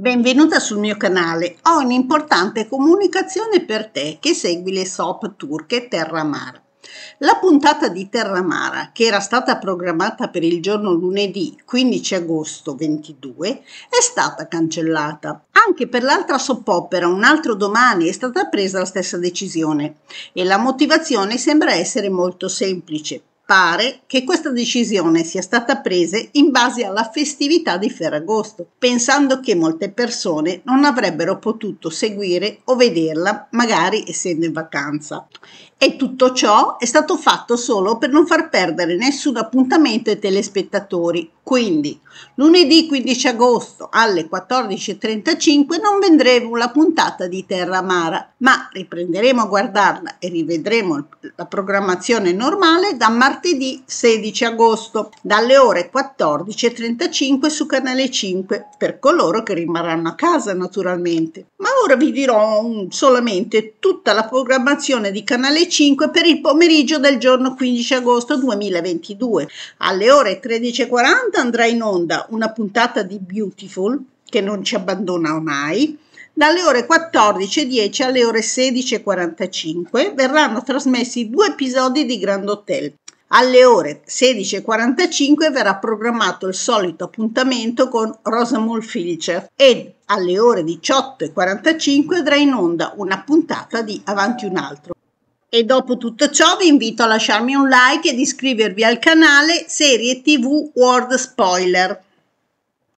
Benvenuta sul mio canale. Ho un'importante comunicazione per te che segui le SOP turche Terramar. La puntata di Terramara, che era stata programmata per il giorno lunedì 15 agosto 22, è stata cancellata. Anche per l'altra opera, un altro domani, è stata presa la stessa decisione e la motivazione sembra essere molto semplice. Pare che questa decisione sia stata presa in base alla festività di Ferragosto, pensando che molte persone non avrebbero potuto seguire o vederla, magari essendo in vacanza. E tutto ciò è stato fatto solo per non far perdere nessun appuntamento ai telespettatori. Quindi, lunedì 15 agosto alle 14.35 non vedremo la puntata di Terra Amara, ma riprenderemo a guardarla e rivedremo la programmazione normale da martedì martedì 16 agosto dalle ore 14.35 su Canale 5 per coloro che rimarranno a casa naturalmente. Ma ora vi dirò solamente tutta la programmazione di Canale 5 per il pomeriggio del giorno 15 agosto 2022. Alle ore 13.40 andrà in onda una puntata di Beautiful che non ci abbandona mai. Dalle ore 14.10 alle ore 16.45 verranno trasmessi due episodi di Grand Hotel. Alle ore 16.45 verrà programmato il solito appuntamento con Rosamund Filcher e alle ore 18.45 andrà in onda una puntata di Avanti un altro. E dopo tutto ciò vi invito a lasciarmi un like ed iscrivervi al canale Serie TV World Spoiler.